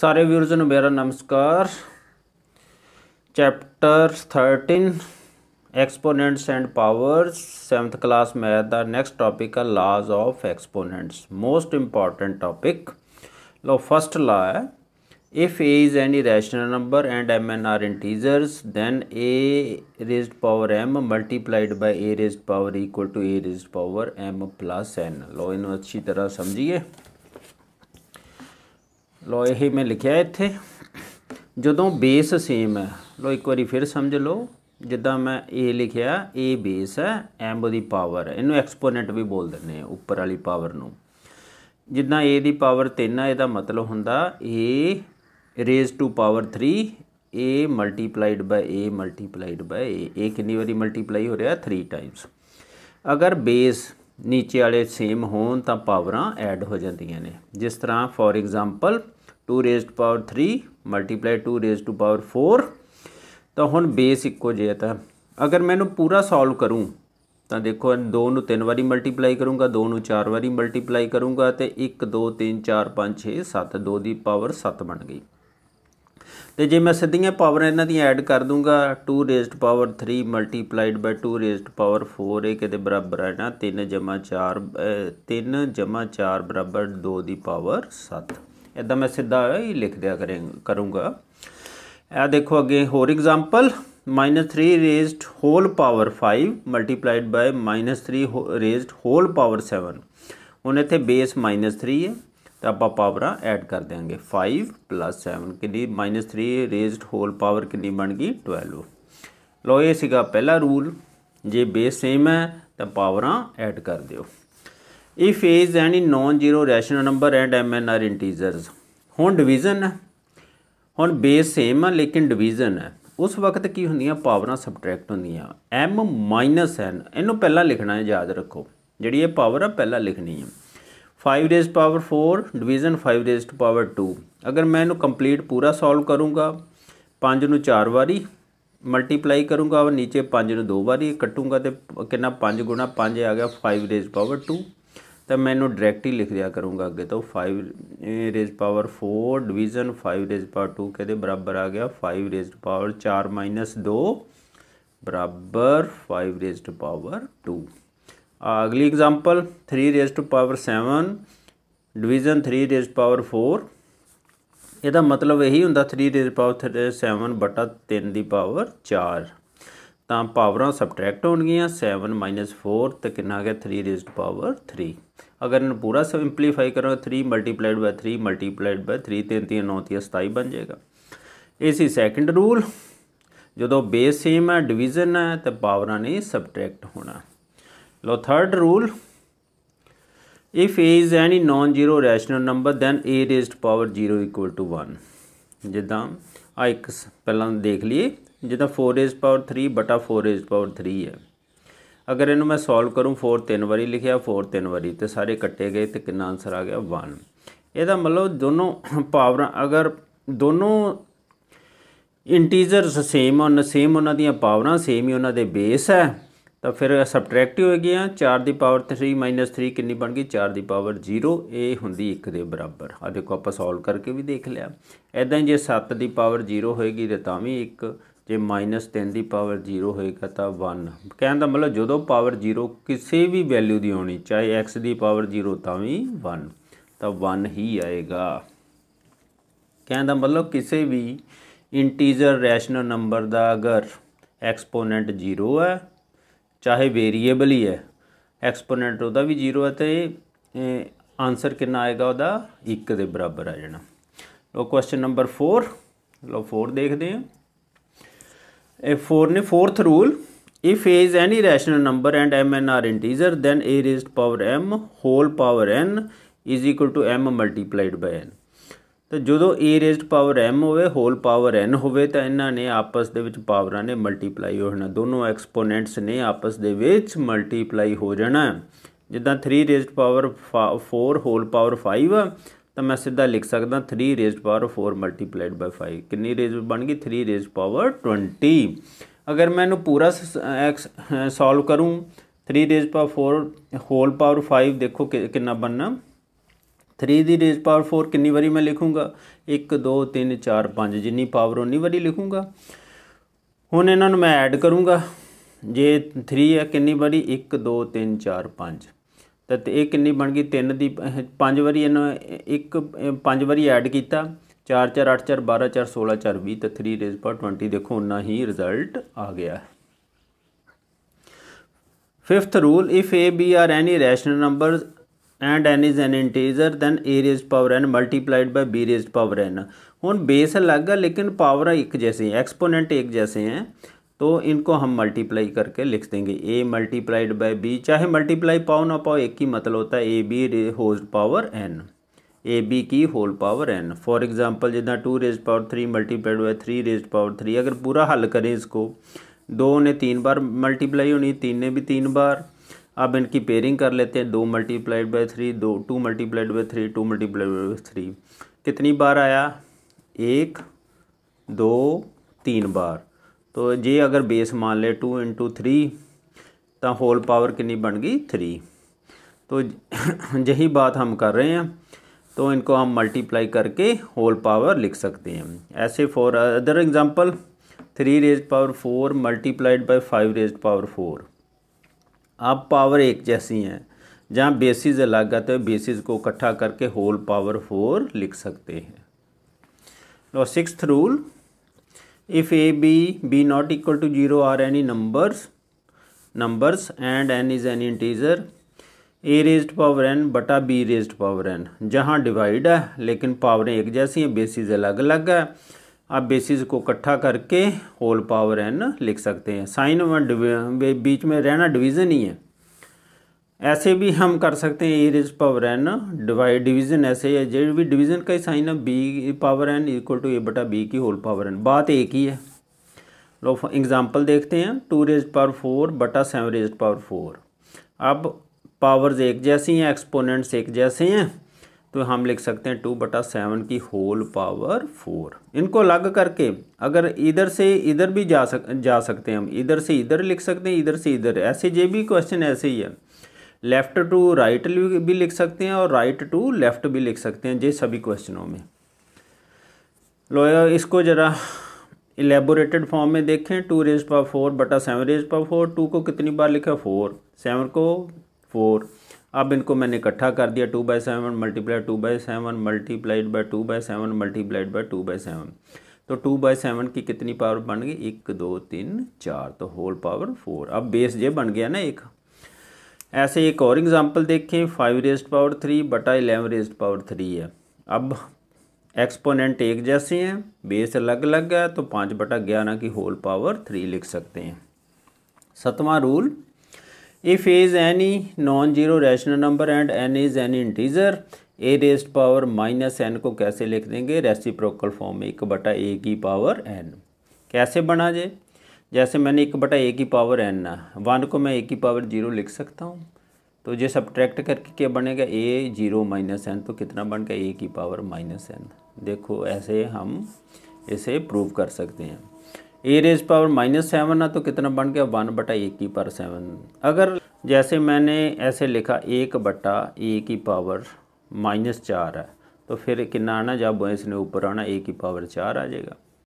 सारे व्यूर्स ਨੂੰ ਮੇਰਾ ਨਮਸਕਾਰ chapter 13 exponents and powers 7th class math ਦਾ ਨੈਕਸਟ ਟਾਪਿਕ ਹੈ laws of exponents most important topic ਲੋ ਫਰਸਟ ਲਾ ਹੈ if a is an irrational number and m and are integers then a raised power m multiplied by a raised power equal to a raised power m plus n लो इन्हें अच्छी तरह समझिए ਲੋ ਇਹ ਮੈਂ ਲਿਖਿਆ ਇੱਥੇ ਜਦੋਂ ਬੇਸ ਸੇਮ ਹੈ ਲੋ ਇੱਕ ਵਾਰੀ ਫਿਰ ਸਮਝ ਲਓ ਜਿੱਦਾਂ ਮੈਂ A ਲਿਖਿਆ A ਬੇਸ ਹੈ m ਦੀ ਪਾਵਰ ਇਹਨੂੰ ਐਕਸਪੋਨੈਂਟ ਵੀ ਬੋਲ ਦਿੰਦੇ ਆ ਉੱਪਰ ਵਾਲੀ ਪਾਵਰ ਨੂੰ ਜਿੱਦਾਂ A ਦੀ ਪਾਵਰ 3 ਹੈ ਇਹਦਾ ਮਤਲਬ ਹੁੰਦਾ A raise to power 3 A multiplied by A multiplied by A ਕਿੰਨੀ ਵਾਰੀ ਮਲਟੀਪਲਾਈ ਹੋ ਰਿਹਾ 3 ਟਾਈਮਸ ਅਗਰ ਬੇਸ ਨੀਚੇ ਵਾਲੇ ਸੇਮ ਹੋਣ ਤਾਂ ਪਾਵਰਾਂ ਐਡ ਹੋ ਜਾਂਦੀਆਂ ਨੇ ਜਿਸ ਤਰ੍ਹਾਂ for example 2 raised to power 3 multiply 2 raised to power 4 ਤਾਂ ਹੁਣ ਬੇਸ ਇੱਕੋ ਜਿਹਾ ਤਾਂ ਅਗਰ ਮੈਨੂੰ ਪੂਰਾ ਸੋਲਵ ਕਰੂੰ ਤਾਂ ਦੇਖੋ 2 ਨੂੰ 3 ਵਾਰੀ ਮਲਟੀਪਲਾਈ ਕਰੂੰਗਾ 2 ਨੂੰ 4 ਵਾਰੀ ਮਲਟੀਪਲਾਈ ਕਰੂੰਗਾ ਤੇ 1 2 3 4 5 6 7 2 ਦੀ ਪਾਵਰ 7 ਬਣ ਗਈ ਤੇ ਜੇ ਮੈਂ ਸਿੱਧੀਆਂ ਪਾਵਰਾਂ ਇਹਨਾਂ ਦੀਆਂ ਐਡ ਕਰ ਦੂੰਗਾ 2 raised power 3 multiplied by 2 raised power 4 ਇਹ ਕਿਤੇ ਬਰਾਬਰ ਹੈ ਨਾ 3 4 3 4 ਬਰਾਬਰ 2 ਦੀ ਪਾਵਰ 7 ਇਦਾਂ ਮੈਂ ਸਿੱਧਾ ਹੀ ਲਿਖ ਦਿਆ ਕਰੂੰਗਾ ਇਹ ਦੇਖੋ ਅੱਗੇ ਹੋਰ example -3 raised whole power 5 multiplied by -3 raised whole power 7 ਹੁਣ ਇੱਥੇ ਬੇਸ -3 ਹੈ ਤਾਂ ਆਪਾਂ ਪਾਵਰਾਂ ਐਡ ਕਰ ਦਿਆਂਗੇ 5 7 ਕਿੰਨੀ -3 ਰੇਜ਼ਡ ਹੋਲ ਪਾਵਰ ਕਿੰਨੀ ਬਣ ਗਈ 12 ਲੋ ਇਹ ਸੀਗਾ ਪਹਿਲਾ ਰੂਲ ਜੇ ਬੇਸ ਸੇਮ ਹੈ ਤਾਂ ਪਾਵਰਾਂ ਐਡ ਕਰ ਦਿਓ if a any non zero rational number and M N are integers ਹੁਣ ਡਿਵੀਜ਼ਨ ਹੈ ਹੁਣ ਬੇਸ ਸੇਮ ਆ ਲੇਕਿਨ ਡਿਵੀਜ਼ਨ ਹੈ ਉਸ ਵਕਤ ਕੀ ਹੁੰਦੀਆਂ ਪਾਵਰਾਂ ਸਬਟ੍ਰੈਕਟ ਹੁੰਦੀਆਂ ਐਮ ਮਾਈਨਸ ਐਨ ਇਹਨੂੰ ਪਹਿਲਾਂ ਲਿਖਣਾ ਹੈ ਯਾਦ ਰੱਖੋ ਜਿਹੜੀ ਇਹ ਪਾਵਰ ਆ ਪਹਿਲਾਂ ਲਿਖਣੀ ਹੈ 5 raise power 4 division 5 raise to power 2 ਅਗਰ ਮੈਂ ਇਹਨੂੰ ਕੰਪਲੀਟ ਪੂਰਾ ਸੋਲਵ ਕਰੂੰਗਾ 5 ਨੂੰ 4 ਵਾਰੀ ਮਲਟੀਪਲਾਈ ਕਰੂੰਗਾ ਔਰ ਨੀਚੇ 5 ਨੂੰ 2 ਵਾਰੀ ਕੱਟੂੰਗਾ ਤੇ ਕਿੰਨਾ 5 ਗੁਣਾ 5 ਆ ਗਿਆ 5 ਰੇਸ ਪਾਵਰ 2 ਤਾਂ ਮੈਂ ਇਹਨੂੰ ਡਾਇਰੈਕਟ ਹੀ ਲਿਖ ਦਿਆ ਕਰੂੰਗਾ ਅੱਗੇ ਤੋਂ 5 raise power 4 division 5 raise power 2 ਕਿਹਦੇ ਬਰਾਬਰ ਆ ਗਿਆ 5 ਰੇਜ਼ ਪਾਵਰ 4 ਮਾਈਨਸ 2 ਬਰਾਬਰ 5 ਰੇਜ਼ ਪਾਵਰ 2 ਅਗਲੀ example 3 raise to power 7 division 3 raise power 4 ਇਹਦਾ ਮਤਲਬ ਇਹੀ ਹੁੰਦਾ 3 ਰੇਜ਼ ਪਾਵਰ 7 ਬਟਾ 3 ਦੀ ਪਾਵਰ 4 ਤਾਂ ਪਾਵਰਾਂ ਸਬਟ੍ਰੈਕਟ ਹੋਣਗੀਆਂ 7 4 ਤੇ ਕਿੰਨਾ ਆ ਗਿਆ 3 ਰੇਜ਼ਡ ਪਾਵਰ 3 अगर इन्हें पूरा सिंपलीफाई करो three multiplied by three multiplied by three तीन तीन नौ तीन सताई बन जाएगा इसी सैकेंड रूल जो बेस सेम है डिवीजन है तो पावर ने सबट्रैक्ट होना लो third rule if A is any non zero rational number then A raised power zero equal to one जिदा आ एक पहला देख लिए ਜਿਦਾ 4 ਇਜ਼ ਪਾਵਰ 3 ਬਟਾ 4 ਇਜ਼ ਪਾਵਰ 3 ਹੈ ਅਗਰ ਇਹਨੂੰ ਮੈਂ ਸੋਲਵ ਕਰੂੰ 4 ਤਿੰਨ ਵਾਰੀ ਲਿਖਿਆ 4 ਤਿੰਨ ਵਾਰੀ ਤੇ ਸਾਰੇ ਕੱਟੇ ਗਏ ਤੇ ਕਿੰਨਾ ਆਨਸਰ ਆ ਗਿਆ 1 ਇਹਦਾ ਮਤਲਬ ਦੋਨੋਂ ਪਾਵਰਾਂ ਅਗਰ ਦੋਨੋਂ ਇੰਟੀਜਰਸ ਸੇਮ ਹਨ ਸੇਮ ਉਹਨਾਂ ਦੀਆਂ ਪਾਵਰਾਂ ਸੇਮ ਹੀ ਉਹਨਾਂ ਦੇ ਬੇਸ ਹੈ ਤਾਂ ਫਿਰ ਸਬਟ੍ਰੈਕਟ ਹੋਏਗੀ ਆ 4 ਦੀ ਪਾਵਰ 3 3 ਕਿੰਨੀ ਬਣ ਗਈ 4 ਦੀ ਪਾਵਰ 0 ਇਹ ਹੁੰਦੀ 1 ਦੇ ਬਰਾਬਰ ਆ ਦੇਖੋ ਆਪਾਂ ਸੋਲਵ ਕਰਕੇ ਵੀ ਦੇਖ ਲਿਆ ਐਦਾਂ ਜੇ 7 ਦੀ ਪਾਵਰ 0 ਹੋਏਗੀ ਤੇ ਤਾਂ ਵੀ 1 ਜੇ -3 ਦੀ ਪਾਵਰ 0 ਹੋਏਗਾ ਤਾਂ 1 ਕਹਿਣ ਦਾ ਮਤਲਬ ਜਦੋਂ ਪਾਵਰ 0 ਕਿਸੇ ਵੀ ਵੈਲਿਊ ਦੀ ਹੋਣੀ ਚਾਹੇ x ਦੀ ਪਾਵਰ 0 ਤਾਂ ਵੀ 1 ਤਾਂ 1 ਹੀ ਆਏਗਾ ਕਹਿਣ ਦਾ ਮਤਲਬ ਕਿਸੇ ਵੀ ਇੰਟੀਜਰ ਰੈਸ਼ਨਲ ਨੰਬਰ ਦਾ ਅਗਰ ਐਕਸਪੋਨੈਂਟ 0 ਹੈ ਚਾਹੇ ਵੇਰੀਏਬਲ ਹੀ ਹੈ ਐਕਸਪੋਨੈਂਟ ਉਹਦਾ ਵੀ 0 ਹੈ ਤੇ ਆਨਸਰ ਕਿੰਨਾ ਆਏਗਾ ਉਹਦਾ 1 ਦੇ ਬਰਾਬਰ ਆ ਜਾਣਾ ਲੋ ਕੁਐਸਚਨ ਨੰਬਰ 4 ਲੋ 4 ਦੇਖਦੇ ਹਾਂ फोर ने fourth rule if a is any rational number and m n are integer then a raised power m whole power n is equal to m multiplied by n ਤਾਂ ਜਦੋਂ a raised power m ਹੋਵੇ whole power n ਹੋਵੇ ਤਾਂ ਇਹਨਾਂ ਨੇ ਆਪਸ ਦੇ ਵਿੱਚ ਪਾਵਰਾਂ ਨੇ ਮਲਟੀਪਲਾਈ ਹੋ ਜਾਣਾ ਦੋਨੋਂ ਐਕਸਪੋਨੈਂਟਸ ਨੇ ਆਪਸ ਦੇ ਵਿੱਚ ਮਲਟੀਪਲਾਈ ਹੋ ਜਾਣਾ ਜਿੱਦਾਂ 3 raised power 4 whole power 5 ਤਾਂ ਮੈਂ ਸਿੱਧਾ ਲਿਖ ਸਕਦਾ 3 ਰੇਜ਼ਡ ਪਾਵਰ 4 ਮਲਟੀਪਲਾਈਡ ਬਾਈ 5 ਕਿੰਨੀ ਰੇਜ਼ ਬਣ ਗਈ 3 ਰੇਜ਼ਡ ਪਾਵਰ 20 ਅਗਰ ਮੈਂ ਇਹਨੂੰ ਪੂਰਾ ਐਕਸ ਸੋਲਵ ਕਰੂੰ 3 ਰੇਜ਼ ਪਾਵਰ 4 ਹੋਲ ਪਾਵਰ 5 ਦੇਖੋ ਕਿੰਨਾ ਬਣਨਾ 3 ਦੀ ਰੇਜ਼ ਪਾਵਰ 4 ਕਿੰਨੀ ਵਾਰੀ ਮੈਂ ਲਿਖੂੰਗਾ 1 2 3 4 5 ਜਿੰਨੀ ਪਾਵਰ ਉਨੀ ਵਾਰੀ ਲਿਖੂੰਗਾ ਹੁਣ ਇਹਨਾਂ ਨੂੰ ਮੈਂ ਐਡ ਕਰੂੰਗਾ ਜੇ 3 ਹੈ ਕਿੰਨੀ ਵਾਰੀ 1 2 3 4 5 ਤਾਂ ਇਹ ਕਿੰਨੀ ਬਣ ਗਈ 3 ਦੀ ਪੰਜ ਵਾਰੀ ਇਹਨਾਂ ਇੱਕ ਪੰਜ ਵਾਰੀ ਐਡ ਕੀਤਾ 4 4 8 4 12 4 16 4 20 ਤਾਂ 3 ਰੇਜ਼ ਪਰ 20 ਦੇਖੋ ਉਨਾ ਹੀ ਰਿਜ਼ਲਟ ਆ ਗਿਆ fifth rule if a b are any rational numbers and n is an integer then a raise power n multiplied by b raise power n ਹੁਣ बेस अलग है लेकिन पावर एक जैसे हैं एक्सपोनेंट एक जैसे हैं तो इनको हम मल्टीप्लाई करके लिख देंगे ए मल्टीप्लाइड बाय बी चाहे मल्टीप्लाई पाओ ना पाओ एक ही मतलब होता है a b whole power n a b की whole power n for example जितना two raise power three multiplied by three raise power three अगर पूरा हल करें इसको दो ने तीन बार मल्टीप्लाई होनी तीन ने भी तीन बार अब इनकी पेयरिंग कर लेते हैं दो मल्टीप्लाइड बाई थ्री दो two multiplied by three two multiplied by three कितनी बार आया एक दो तीन बार तो जे अगर बेस मान ले टू इंटू थ्री तो होल पावर कितनी बन गई थ्री तो यही बात हम कर रहे हैं तो इनको हम मल्टीप्लाई करके होल पावर लिख सकते हैं ऐसे for other example three raise power four multiplied by five raise power four अब पावर एक जैसी हैं जहाँ बेसिस अलग आते हैं बेसिस को इकट्ठा करके होल पावर फोर लिख सकते हैं six rule if a b b not equal to 0 are any numbers numbers and n is any integer a raised power n बटा b raised पावर n जहाँ डिवाइड है लेकिन पावरें एक जैसी हैं बेसिस अलग अलग है आप बेसिस को इकट्ठा करके होल पावर n लिख सकते हैं साइन व बीच में रहना डिवीज़न ही है ऐसे भी हम कर सकते हैं e raise power n divide division ऐसे है जो भी डिवीजन का ही साइन है b power n equal to a बटा बी की होल पावर एन बात एक ही है लो एग्जाम्पल देखते हैं टू रेज पावर फोर बटा सेवन रेज पावर फोर अब पावर्स एक जैसी हैं एक्सपोनेंट्स एक जैसे हैं तो हम लिख सकते हैं टू बटा सेवन की होल पावर फोर इनको अलग करके अगर इधर से इधर भी जा सक जा सकते हैं हम इधर से इधर लिख सकते हैं इधर से इधर ऐसे जे भी क्वेश्चन ऐसे ही है लेफ़्ट टू राइट भी लिख सकते हैं और राइट टू लेफ़्ट भी लिख सकते हैं जे सभी क्वेश्चनों में लोया इसको ज़रा एलेबोरेटेड फॉर्म में देखें टू रेज पर फोर बटा सेवन रेज पर फोर टू को कितनी बार लिखा फोर सेवन को फोर अब इनको मैंने इकट्ठा कर दिया two by seven multiply two by seven multiplied by two by seven multiplied by two by seven तो टू बाई सेवन की कितनी पावर बन गई एक दो तीन चार तो होल पावर फोर अब बेस जे बन गया ना एक ऐसे एक और एग्ज़ाम्पल देखें फाइव रेस्ट पावर थ्री बटा इलेवन रेस्ट पावर थ्री है अब एक्सपोनेंट एक जैसे हैं बेस अलग अलग है तो पाँच बटा ग्यारह की होल पावर थ्री लिख सकते हैं सतवा rule if is any non zero rational number and n is any integer a raised power minus n को कैसे लिख देंगे रेसिप्रोकल फॉर्म में एक बटा ए की पावर एन कैसे बना जाए जैसे मैंने एक बटा ए की पावर एन वन को मैं ए की पावर जीरो लिख सकता हूँ तो ये सब्ट्रैक्ट करके क्या बनेगा ए जीरो माइनस एन तो कितना बन गया ए की पावर माइनस एन देखो ऐसे हम इसे प्रूव कर सकते हैं a raise power minus seven ना तो कितना बन गया वन बटा ए की पावर सेवन अगर जैसे मैंने ऐसे लिखा एक बटा ए की पावर माइनस चार है तो फिर कितना आना जब इसने ऊपर आना ए की पावर चार आ जाएगा